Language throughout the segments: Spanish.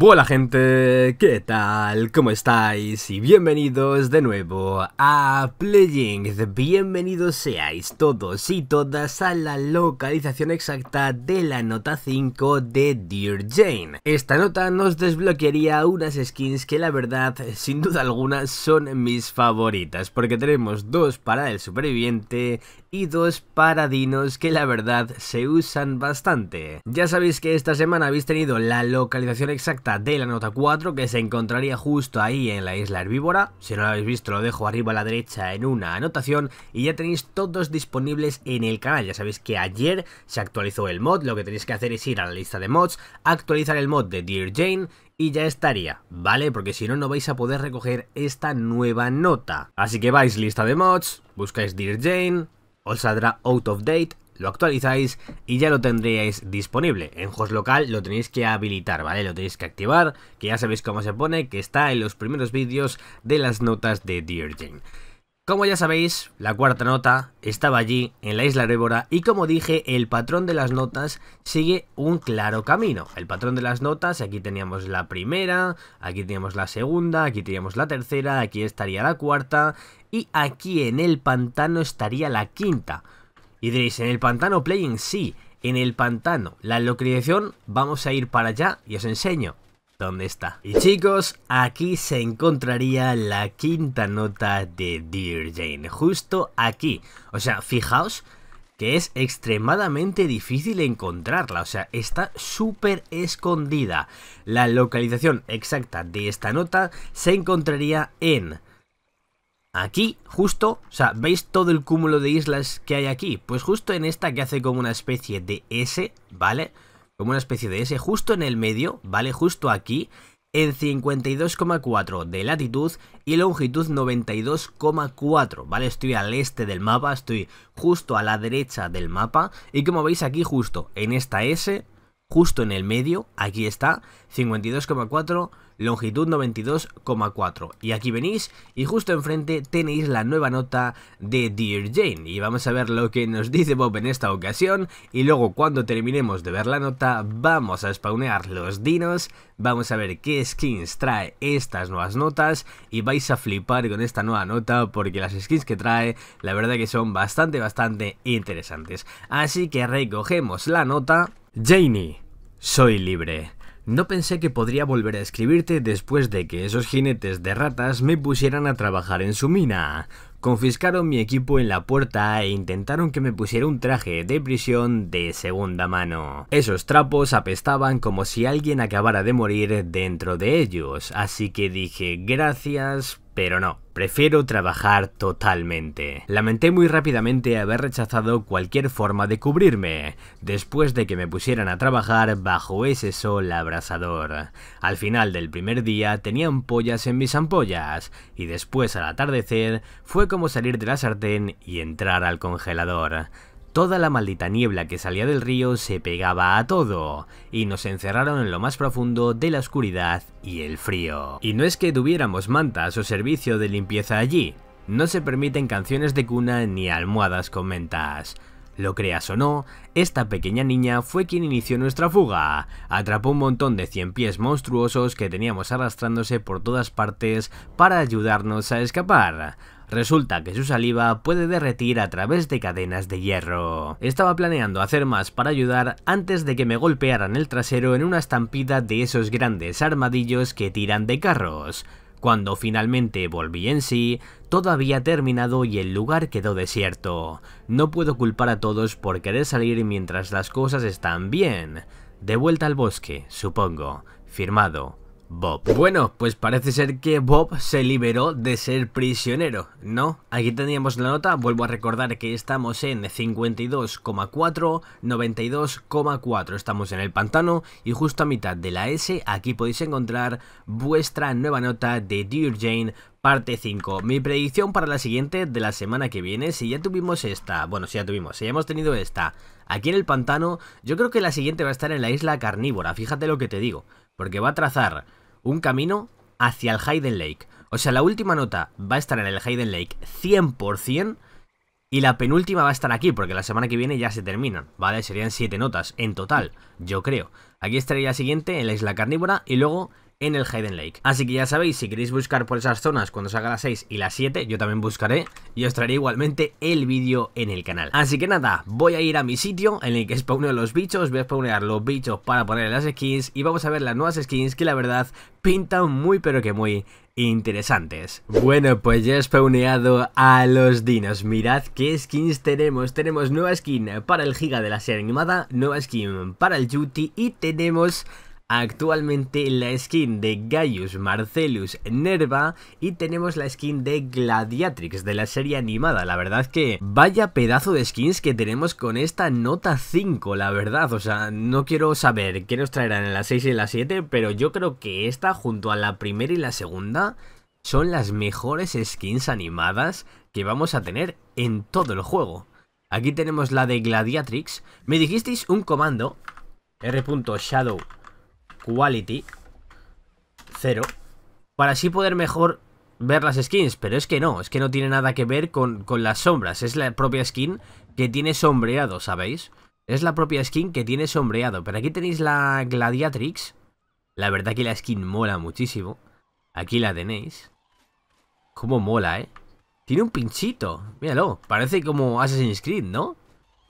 Hola gente, ¿qué tal? ¿Cómo estáis? Y bienvenidos de nuevo a Playing. Bienvenidos seáis todos y todas a la localización exacta de la nota 5 de Dear Jane. Esta nota nos desbloquearía unas skins que la verdad, sin duda alguna, son mis favoritas, porque tenemos dos para el superviviente y dos para dinos que la verdad se usan bastante. Ya sabéis que esta semana habéis tenido la localización exacta de la nota 4 que se encontraría justo ahí en la isla herbívora. Si no lo habéis visto lo dejo arriba a la derecha en una anotación y ya tenéis todos disponibles en el canal. Ya sabéis que ayer se actualizó el mod, lo que tenéis que hacer es ir a la lista de mods, actualizar el mod de Dear Jane y ya estaría, ¿vale? Porque si no, no vais a poder recoger esta nueva nota. Así que vais lista de mods, buscáis Dear Jane, os saldrá Out of Date, lo actualizáis y ya lo tendríais disponible. En host local lo tenéis que habilitar, ¿vale? Lo tenéis que activar, que ya sabéis cómo se pone, que está en los primeros vídeos de las notas de Dear Jane. Como ya sabéis, la cuarta nota estaba allí, en la isla Rébora, y como dije, el patrón de las notas sigue un claro camino. El patrón de las notas, aquí teníamos la primera, aquí teníamos la segunda, aquí teníamos la tercera, aquí estaría la cuarta, y aquí en el pantano estaría la quinta. Y diréis, en el pantano playing, sí, en el pantano, la localización, vamos a ir para allá y os enseño dónde está. Y chicos, aquí se encontraría la quinta nota de Dear Jane, justo aquí. O sea, fijaos que es extremadamente difícil encontrarla, o sea, está súper escondida. La localización exacta de esta nota se encontraría en Aquí, justo, o sea, ¿veis todo el cúmulo de islas que hay aquí? Pues justo en esta que hace como una especie de S, ¿vale? Como una especie de S, justo en el medio, ¿vale? Justo aquí, en 52,4 de latitud y longitud 92,4, ¿vale? Estoy al este del mapa, estoy justo a la derecha del mapa y como veis aquí justo en esta S, justo en el medio, aquí está, 52,4 longitud 92,4. Y aquí venís y justo enfrente tenéis la nueva nota de Dear Jane. Y vamos a ver lo que nos dice Bob en esta ocasión. Y luego cuando terminemos de ver la nota vamos a spawnear los dinos. Vamos a ver qué skins trae estas nuevas notas. Y vais a flipar con esta nueva nota porque las skins que trae la verdad que son bastante, bastante interesantes. Así que recogemos la nota. Janie, soy libre. No pensé que podría volver a escribirte después de que esos jinetes de ratas me pusieran a trabajar en su mina. Confiscaron mi equipo en la puerta e intentaron que me pusiera un traje de prisión de segunda mano. Esos trapos apestaban como si alguien acabara de morir dentro de ellos, así que dije gracias pero no, prefiero trabajar totalmente. Lamenté muy rápidamente haber rechazado cualquier forma de cubrirme, después de que me pusieran a trabajar bajo ese sol abrasador. Al final del primer día tenía ampollas en mis ampollas, y después al atardecer fue como salir de la sartén y entrar al congelador. Toda la maldita niebla que salía del río se pegaba a todo, y nos encerraron en lo más profundo de la oscuridad y el frío. Y no es que tuviéramos mantas o servicio de limpieza allí, no se permiten canciones de cuna ni almohadas con mentas. Lo creas o no, esta pequeña niña fue quien inició nuestra fuga. Atrapó un montón de cien pies monstruosos que teníamos arrastrándose por todas partes para ayudarnos a escapar. Resulta que su saliva puede derretir a través de cadenas de hierro. Estaba planeando hacer más para ayudar antes de que me golpearan el trasero en una estampida de esos grandes armadillos que tiran de carros. Cuando finalmente volví en sí, todo había terminado y el lugar quedó desierto. No puedo culpar a todos por querer salir mientras las cosas están bien. De vuelta al bosque, supongo. Firmado, Bob. Bueno, pues parece ser que Bob se liberó de ser prisionero, ¿no? Aquí teníamos la nota, vuelvo a recordar que estamos en 52,4, 92,4, estamos en el pantano y justo a mitad de la S aquí podéis encontrar vuestra nueva nota de Dear Jane parte 5. Mi predicción para la siguiente de la semana que viene, si ya tuvimos esta, bueno, si ya tuvimos, si ya hemos tenido esta aquí en el pantano, yo creo que la siguiente va a estar en la isla carnívora, fíjate lo que te digo, porque va a trazar un camino hacia el Hayden Lake. O sea, la última nota va a estar en el Hayden Lake 100%. Y la penúltima va a estar aquí, porque la semana que viene ya se terminan, ¿vale? Serían siete notas en total, yo creo. Aquí estaría la siguiente en la isla carnívora y luego en el Hayden Lake. Así que ya sabéis, si queréis buscar por esas zonas cuando salga las 6 y las 7, yo también buscaré y os traeré igualmente el vídeo en el canal. Así que nada, voy a ir a mi sitio en el que spawneo los bichos, voy a spawnear los bichos para poner las skins y vamos a ver las nuevas skins que la verdad pintan muy pero que muy interesantes. Bueno, pues ya he spawneado a los dinos. Mirad qué skins tenemos. Tenemos nueva skin para el Giga de la serie animada, nueva skin para el Juti y tenemos actualmente la skin de Gaius Marcellus Nerva y tenemos la skin de Gladiatrix de la serie animada. La verdad que vaya pedazo de skins que tenemos con esta nota 5, la verdad. O sea, no quiero saber qué nos traerán en la 6 y en la 7, pero yo creo que esta junto a la primera y la segunda son las mejores skins animadas que vamos a tener en todo el juego. Aquí tenemos la de Gladiatrix. Me dijisteis un comando R.Shadow Quality cero, para así poder mejor ver las skins, pero es que no, es que no tiene nada que ver con, con las sombras, es la propia skin que tiene sombreado, ¿sabéis? Es la propia skin que tiene sombreado, pero aquí tenéis la Gladiatrix, la verdad que la skin mola muchísimo, aquí la tenéis, como mola, ¿eh? Tiene un pinchito, míralo, parece como Assassin's Creed, ¿no?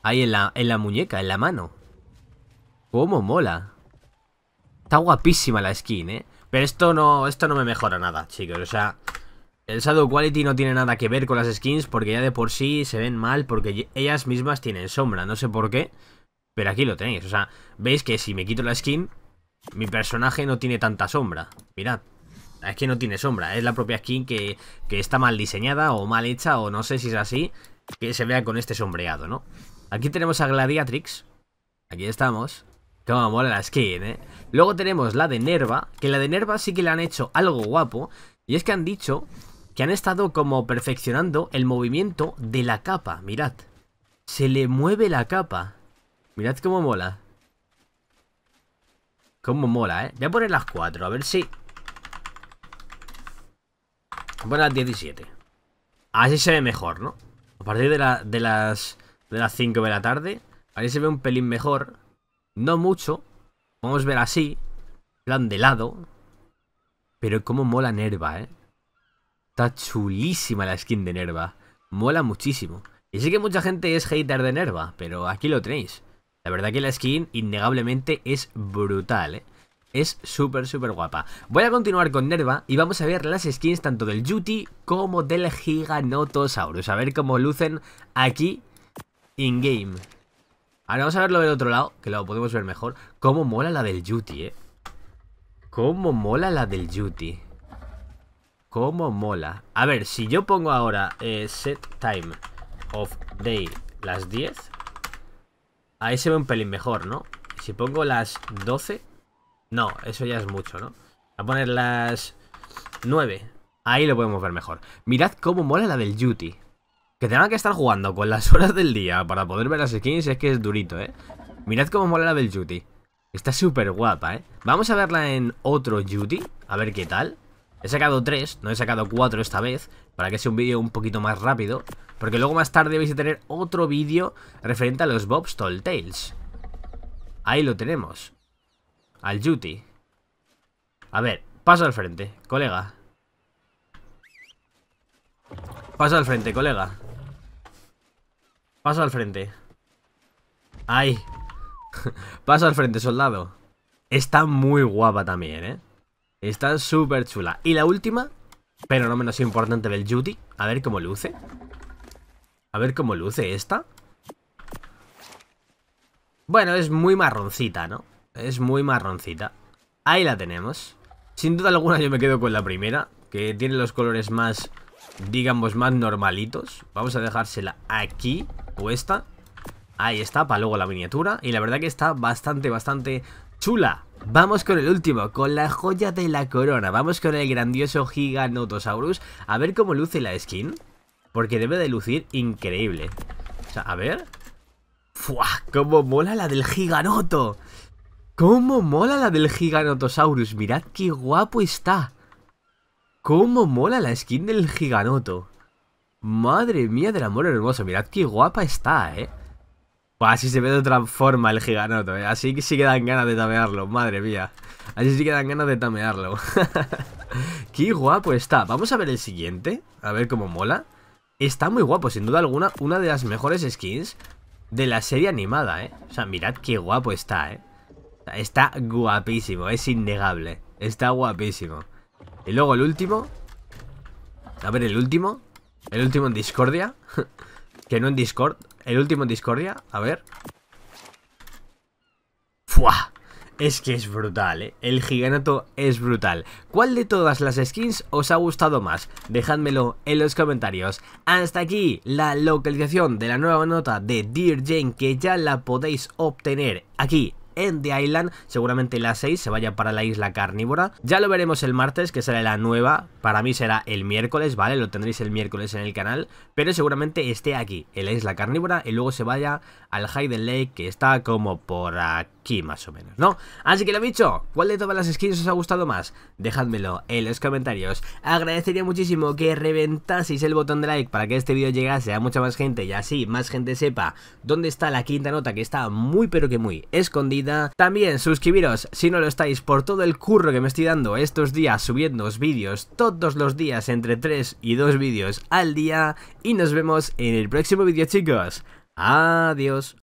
Ahí en la, en la muñeca, en la mano. Cómo mola. Está guapísima la skin, ¿eh? Pero esto no, esto no me mejora nada, chicos. O sea, el shadow quality no tiene nada que ver con las skins porque ya de por sí se ven mal porque ellas mismas tienen sombra. No sé por qué, pero aquí lo tenéis. O sea, veis que si me quito la skin, mi personaje no tiene tanta sombra. Mirad. Es que no tiene sombra, es la propia skin que, que está mal diseñada o mal hecha o no sé si es así, que se vea con este sombreado, ¿no? Aquí tenemos a Gladiatrix, aquí estamos, Toma, mola la skin, ¿eh? Luego tenemos la de Nerva, que la de Nerva sí que le han hecho algo guapo, y es que han dicho que han estado como perfeccionando el movimiento de la capa, mirad. Se le mueve la capa. Mirad cómo mola. Cómo mola, ¿eh? Voy a poner las 4, a ver si... Voy a las 17. Así se ve mejor, ¿no? A partir de, las de las 5 de la tarde, Ahí se ve un pelín mejor. No mucho. Vamos a ver así. plan de lado. Pero cómo mola Nerva, ¿eh? Está chulísima la skin de Nerva. Mola muchísimo. Y sé que mucha gente es hater de Nerva, pero aquí lo tenéis. La verdad que la skin innegablemente es brutal, ¿eh? Es súper, súper guapa. Voy a continuar con Nerva y vamos a ver las skins tanto del Yuti como del Giganotosaurus. A ver cómo lucen aquí in-game. Ahora vamos a verlo del otro lado, que lo podemos ver mejor. Cómo mola la del Yuti, eh. Cómo mola la del Yuti. Cómo mola. A ver, si yo pongo ahora eh, set time of day las 10, ahí se ve un pelín mejor, ¿no? Si pongo las 12, no, eso ya es mucho, ¿no? a poner las 9. Ahí lo podemos ver mejor. Mirad cómo mola la del Yuti. Que tenga que estar jugando con las horas del día para poder ver las skins es que es durito, ¿eh? Mirad cómo mola la del Juty. Está súper guapa, ¿eh? Vamos a verla en otro Juty, a ver qué tal. He sacado tres, no he sacado cuatro esta vez, para que sea un vídeo un poquito más rápido. Porque luego más tarde vais a tener otro vídeo referente a los Bob's Tall Tales. Ahí lo tenemos. Al Juty. A ver, paso al frente, colega. Paso al frente, colega. Paso al frente. ¡Ay! Paso al frente, soldado. Está muy guapa también, ¿eh? Está súper chula. Y la última, pero no menos importante del Judy. A ver cómo luce. A ver cómo luce esta. Bueno, es muy marroncita, ¿no? Es muy marroncita. Ahí la tenemos. Sin duda alguna yo me quedo con la primera, que tiene los colores más digamos, más normalitos. Vamos a dejársela aquí, puesta. Ahí está, para luego la miniatura. Y la verdad que está bastante, bastante chula. Vamos con el último, con la joya de la corona. Vamos con el grandioso Giganotosaurus. A ver cómo luce la skin. Porque debe de lucir increíble. O sea, a ver. ¡Fua! ¡Cómo mola la del giganoto! ¡Cómo mola la del giganotosaurus! Mirad qué guapo está. ¿Cómo mola la skin del giganoto? Madre mía del amor hermoso, mirad qué guapa está, ¿eh? Pues así se ve de otra forma el giganoto, ¿eh? Así que sí que dan ganas de tamearlo, madre mía. Así sí que dan ganas de tamearlo. qué guapo está. Vamos a ver el siguiente, a ver cómo mola. Está muy guapo, sin duda alguna, una de las mejores skins de la serie animada, ¿eh? O sea, mirad qué guapo está, ¿eh? Está guapísimo, es innegable. Está guapísimo. Y luego el último. A ver, el último. El último en Discordia. que no en Discord. El último en Discordia. A ver. ¡Fua! Es que es brutal, ¿eh? El giganato es brutal. ¿Cuál de todas las skins os ha gustado más? dejadmelo en los comentarios. Hasta aquí la localización de la nueva nota de Dear Jane que ya la podéis obtener aquí en The Island. Seguramente la 6 se vaya para la isla carnívora. Ya lo veremos el martes, que será la nueva. Para mí será el miércoles, ¿vale? Lo tendréis el miércoles en el canal. Pero seguramente esté aquí, en la isla carnívora. Y luego se vaya al Hayden Lake, que está como por aquí más o menos, ¿no? Así que lo dicho, ¿cuál de todas las skins os ha gustado más? dejadmelo en los comentarios. Agradecería muchísimo que reventaseis el botón de like para que este vídeo llegase a mucha más gente y así más gente sepa dónde está la quinta nota que está muy pero que muy escondida. También suscribiros si no lo estáis por todo el curro que me estoy dando estos días subiendo vídeos todos los días entre 3 y 2 vídeos al día y nos vemos en el próximo vídeo chicos. Adiós.